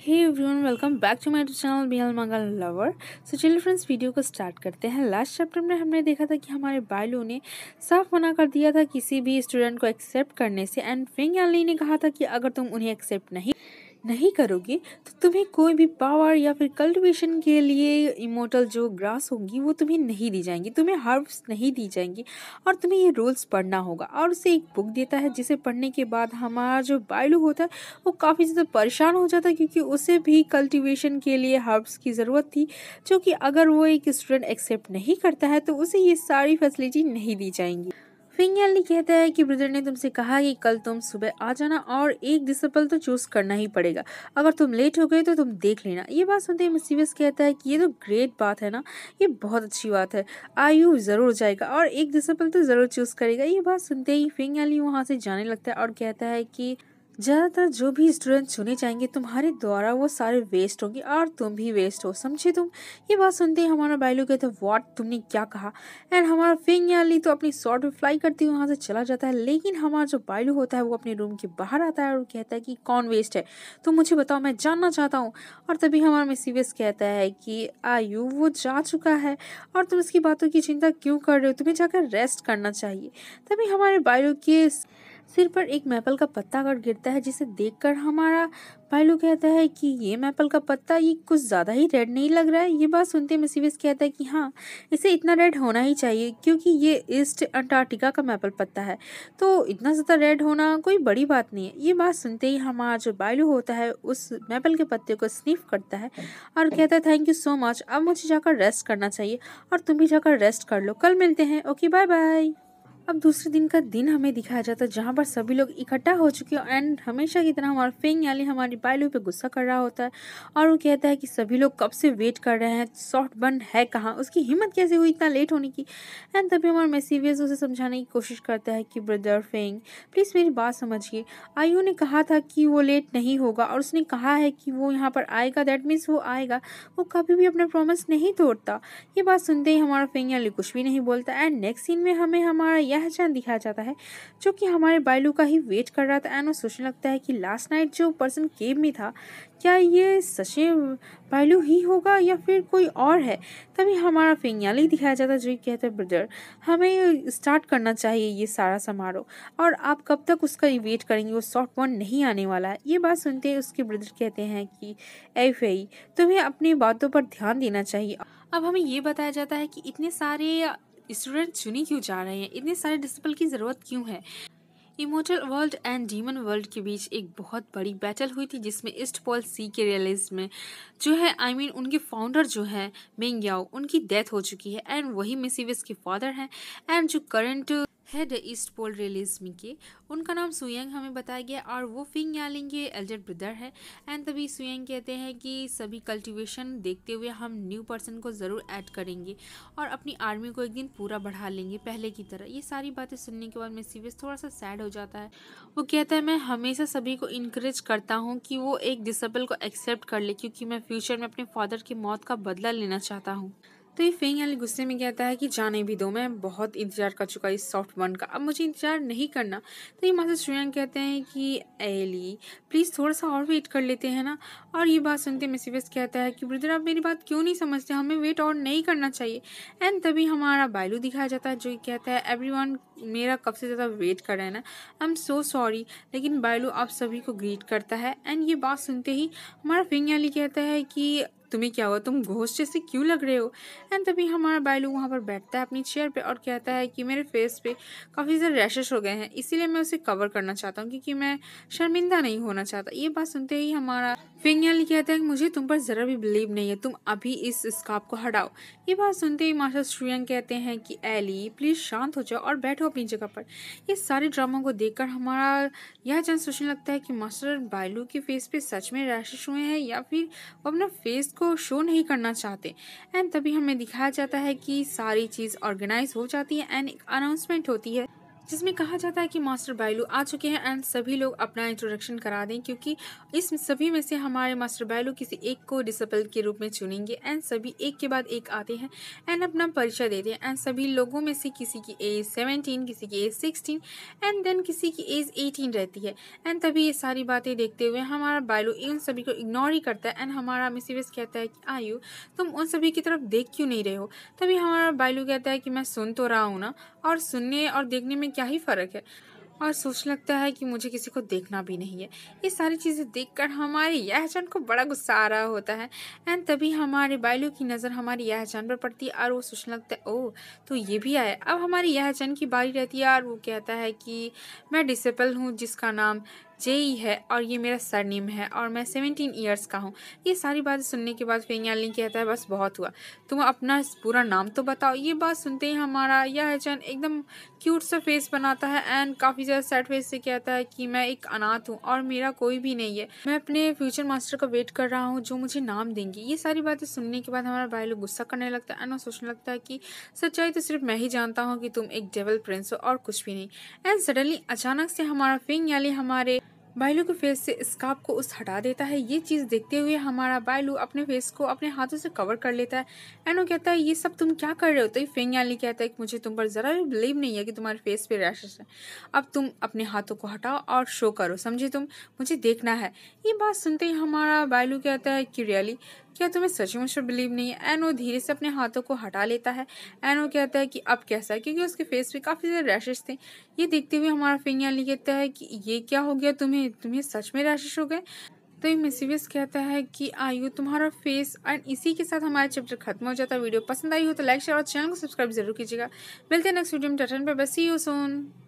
hey everyone welcome back to my channel बियल मंगल lover so चलिए फ्रेंड्स वीडियो को स्टार्ट करते हैं लास्ट चैप्टर में हमने देखा था कि हमारे बायलू ने साफ मना कर दिया था किसी भी स्टूडेंट को एक्सेप्ट करने से एंड फिंग ने कहा था कि अगर तुम उन्हें एक्सेप्ट नहीं नहीं करोगे तो तुम्हें कोई भी पावर या फिर कल्टिवेशन के लिए इमोटल जो ग्रास होंगी वो तुम्हें नहीं दी जाएंगी तुम्हें हर्ब्स नहीं दी जाएंगी और तुम्हें ये रूल्स पढ़ना होगा और उसे एक बुक देता है जिसे पढ़ने के बाद हमारा जो बायलू होता है वो काफ़ी ज़्यादा परेशान हो जाता है क्योंकि उसे भी कल्टिवेशन के लिए हर्ब्स की ज़रूरत थी जो कि अगर वो एक स्टूडेंट एक्सेप्ट नहीं करता है तो उसे ये सारी फैसिलिटी नहीं दी जाएंगी फिंगल ने कहता है कि ब्रदर ने तुमसे कहा कि कल तुम सुबह आ जाना और एक डिसिपल तो चूज करना ही पड़ेगा अगर तुम लेट हो गए तो तुम देख लेना ये बात सुनते ही मिसीवियस कहता है कि ये तो ग्रेट बात है ना ये बहुत अच्छी बात है आयु ज़रूर जाएगा और एक डिसिपल तो ज़रूर चूज़ करेगा ये बात सुनते ही फिंगल ही वहाँ से जाने लगता है और कहता है कि ज़्यादातर जो भी स्टूडेंट चुने जाएंगे तुम्हारे द्वारा वो सारे वेस्ट होंगे और तुम भी वेस्ट हो समझे तुम ये बात सुनते ही हमारा बैलू कहते हैं वॉट तुमने क्या कहा एंड हमारा फिंग याली तो अपनी शॉर्ट में फ्लाई करती हुई वहाँ से चला जाता है लेकिन हमारा जो बायलू होता है वो अपने रूम के बाहर आता है और कहता है कि कौन वेस्ट है तुम तो मुझे बताओ मैं जानना चाहता हूँ और तभी हमारा मिसीवियस कहता है कि आयु वो जा चुका है और तुम इसकी बातों की चिंता क्यों कर रहे हो तुम्हें जाकर रेस्ट करना चाहिए तभी हमारे बायलू के सिर पर एक मैपल का पत्ता कट गिरता है जिसे देखकर हमारा पायलू कहता है कि ये मैपल का पत्ता ये कुछ ज़्यादा ही रेड नहीं लग रहा है ये बात सुनते मिसिविस कहता है कि हाँ इसे इतना रेड होना ही चाहिए क्योंकि ये ईस्ट अंटार्कटिका का मैपल पत्ता है तो इतना ज़्यादा रेड होना कोई बड़ी बात नहीं है ये बात सुनते ही हमारा जो पायलू होता है उस मैपल के पत्ते को स्निफ करता है और कहता है थैंक यू सो मच अब मुझे जाकर रेस्ट करना चाहिए और तुम भी जाकर रेस्ट कर लो कल मिलते हैं ओके बाय बाय अब दूसरे दिन का दिन हमें दिखाया जाता है जहाँ पर सभी लोग इकट्ठा हो चुके हैं एंड हमेशा की तरह हमारा फेंग याली हमारी बायलू पे गुस्सा कर रहा होता है और वो कहता है कि सभी लोग कब से वेट कर रहे हैं सॉफ्ट बन है कहाँ उसकी हिम्मत कैसे हुई इतना लेट होने की एंड तभी हमारा मेसीवियस उसे समझाने की कोशिश करता है कि ब्रदर फेंग प्लीज़ मेरी बात समझिए आयु ने कहा था कि वो लेट नहीं होगा और उसने कहा है कि वो यहाँ पर आएगा दैट मीन्स वो आएगा वो कभी भी अपना प्रोमिस नहीं तोड़ता ये बात सुनते ही हमारा फेंग याली कुछ भी नहीं बोलता एंड नेक्स्ट सीन में हमें हमारा पहचान दिखाया जाता है जो कि हमारे बायलू का ही वेट कर रहा था एंड वो सोचने लगता है कि लास्ट नाइट जो पर्सन केब में था क्या ये सचे बायलू ही होगा या फिर कोई और है तभी हमारा फेंगयाली दिखाया जाता है जो कहते हैं ब्रदर हमें स्टार्ट करना चाहिए ये सारा समारोह और आप कब तक उसका वेट करेंगे वो सॉफ्ट वन नहीं आने वाला है ये बात सुनते हैं उसके ब्रदर कहते हैं कि ए तुम्हें अपनी बातों पर ध्यान देना चाहिए अब हमें ये बताया जाता है कि इतने सारे स्टूडेंट चुनी क्यों जा रहे हैं इतने सारे डिसिपल की ज़रूरत क्यों है immortal world and demon world के बीच एक बहुत बड़ी बैटल हुई थी जिसमें ईस्ट पॉल सी के रियलिज्म में जो है आई I मीन mean, उनके फाउंडर जो है मेंग्याओ उनकी डेथ हो चुकी है एंड वही मिसिविस के फादर हैं एंड जो करंट है the east pole release me के उनका नाम सुयंग हमें बताया गया और वो फिंग यालिंग के एल्डर ब्रदर है एंड तभी सुयंग कहते हैं कि सभी कल्टिवेशन देखते हुए हम न्यू पर्सन को ज़रूर ऐड करेंगे और अपनी आर्मी को एक दिन पूरा बढ़ा लेंगे पहले की तरह ये सारी बातें सुनने के बाद मेसीवियस थोड़ा सा सैड हो जाता है वो कहता है मैं हमेशा सभी को इनक्रेज करता हूँ कि वो एक डिसेबल को एक्सेप्ट कर ले क्योंकि मैं फ्यूचर में अपने फादर की मौत का बदला लेना चाहता हूँ तो ये फेंग अली गुस्से में कहता है कि जाने भी दो मैं बहुत इंतजार कर चुका इस सॉफ्ट बन का अब मुझे इंतजार नहीं करना तो ये मास्टर श्रेयांग कहते हैं कि एली प्लीज़ थोड़ा सा और वेट कर लेते हैं ना और ये बात सुनते मिसिवस कहता है कि ब्रदर आप मेरी बात क्यों नहीं समझते हमें वेट और नहीं करना चाहिए एंड तभी हमारा बायलू दिखाया जाता है जो कहता है एवरी मेरा कब से ज़्यादा वेट कर रहा है ना आई एम सो सॉरी लेकिन बायलू आप सभी को ग्रीट करता है एंड ये बात सुनते ही हमारा फेंग वाली कहता है कि तुम्हें क्या हुआ तुम घोष जैसे क्यों लग रहे हो एंड तभी हमारा बायलू वहाँ पर बैठता है अपनी चेयर पे और कहता है कि मेरे फेस पे काफ़ी ज़्यादा रैशेस हो गए हैं इसीलिए मैं उसे कवर करना चाहता हूँ क्योंकि मैं शर्मिंदा नहीं होना चाहता ये बात सुनते ही हमारा फिंग ने कहता है कि मुझे तुम पर ज़रा भी बिलीव नहीं है तुम अभी इस स्कॉप को हटाओ ये बात सुनते ही मास्टर श्रियंग कहते हैं कि एली प्लीज़ शांत हो जाओ और बैठो अपनी जगह पर ये सारे ड्रामा को देखकर हमारा यह जान सोचने लगता है कि मास्टर बायलू के फेस पे सच में रैशेस हुए हैं या फिर वो अपना फेस को शो नहीं करना चाहते एंड तभी हमें दिखाया जाता है कि सारी चीज़ ऑर्गेनाइज हो जाती है एंड एक अनाउंसमेंट होती है जिसमें कहा जाता है कि मास्टर बायलू आ चुके हैं एंड सभी लोग अपना इंट्रोडक्शन करा दें क्योंकि इस सभी में से हमारे मास्टर बायलू किसी एक को डिसपल के रूप में चुनेंगे एंड सभी एक के बाद एक आते हैं एंड अपना परिचय देते हैं एंड सभी लोगों में से किसी की एज सेवनटीन किसी की एज सिक्सटीन एंड देन किसी की एज एटीन रहती है एंड तभी ये सारी बातें देखते हुए हमारा बायलू इन सभी को इग्नोर ही करता है एंड हमारा मिसिविस कहता है कि आयु तुम उन सभी की तरफ देख क्यों नहीं रहे हो तभी हमारा बायलू कहता है कि मैं सुन तो रहा हूँ ना और सुनने और देखने में क्या ही फ़र्क है और सोच लगता है कि मुझे किसी को देखना भी नहीं है ये सारी चीज़ें देखकर हमारे यह को बड़ा गुस्सा आ रहा होता है एंड तभी हमारे बाइलू की नज़र हमारी यह पर पड़ती है और वो सोचने लगता है ओ तो ये भी आया अब हमारी यह की बारी रहती है और वो कहता है कि मैं डिसेबल हूँ जिसका नाम जे ई है और ये मेरा सरनेम है और मैं सेवेंटीन ईयर्स का हूँ ये सारी बातें सुनने के बाद फिर याली कहता है बस बहुत हुआ तुम अपना पूरा नाम तो बताओ ये बात सुनते ही हमारा यह चैन एकदम क्यूट सा फेस बनाता है एंड काफ़ी ज़्यादा सैड फेस से कहता है कि मैं एक अनाथ हूँ और मेरा कोई भी नहीं है मैं अपने फ्यूचर मास्टर का वेट कर रहा हूँ जो मुझे नाम देंगे ये सारी बातें सुनने के बाद हमारा भाई लोग गुस्सा करने लगता है एंड वो सोचने लगता है कि सच्चाई तो सिर्फ मैं ही जानता हूँ कि तुम एक डेवल प्रिंस हो और कुछ भी नहीं एंड सडनली अचानक से हमारा फिंग याली हमारे बायलू के फेस से स्काप को उस हटा देता है ये चीज़ देखते हुए हमारा बायलू अपने फेस को अपने हाथों से कवर कर लेता है एंड वो कहता है ये सब तुम क्या कर रहे हो तो फेंग याली कहता है कि मुझे तुम पर ज़रा भी बिलीव नहीं है कि तुम्हारे फेस पे रैशेस हैं अब तुम अपने हाथों को हटाओ और शो करो समझे तुम मुझे देखना है ये बात सुनते ही हमारा बायलू कहता है कि रियली क्या तुम्हें सच में मुझे बिलीव नहीं है एनो धीरे से अपने हाथों को हटा लेता है एनो कहता है कि अब कैसा है क्योंकि उसके फेस पे काफ़ी ज्यादा रैशेज थे ये देखते हुए हमारा फिंगली कहता है कि ये क्या हो गया तुम्हें तुम्हें सच में रैशेज हो गए तो ये मिसिवियस कहता है कि आयु तुम्हारा फेस एंड इसी के साथ हमारा चैप्टर खत्म हो जाता है वीडियो पसंद आई हो तो लाइक शेयर और चैनल को सब्सक्राइब जरूर कीजिएगा मिलते हैं नेक्स्ट वीडियो में टटन पर बस यू सोन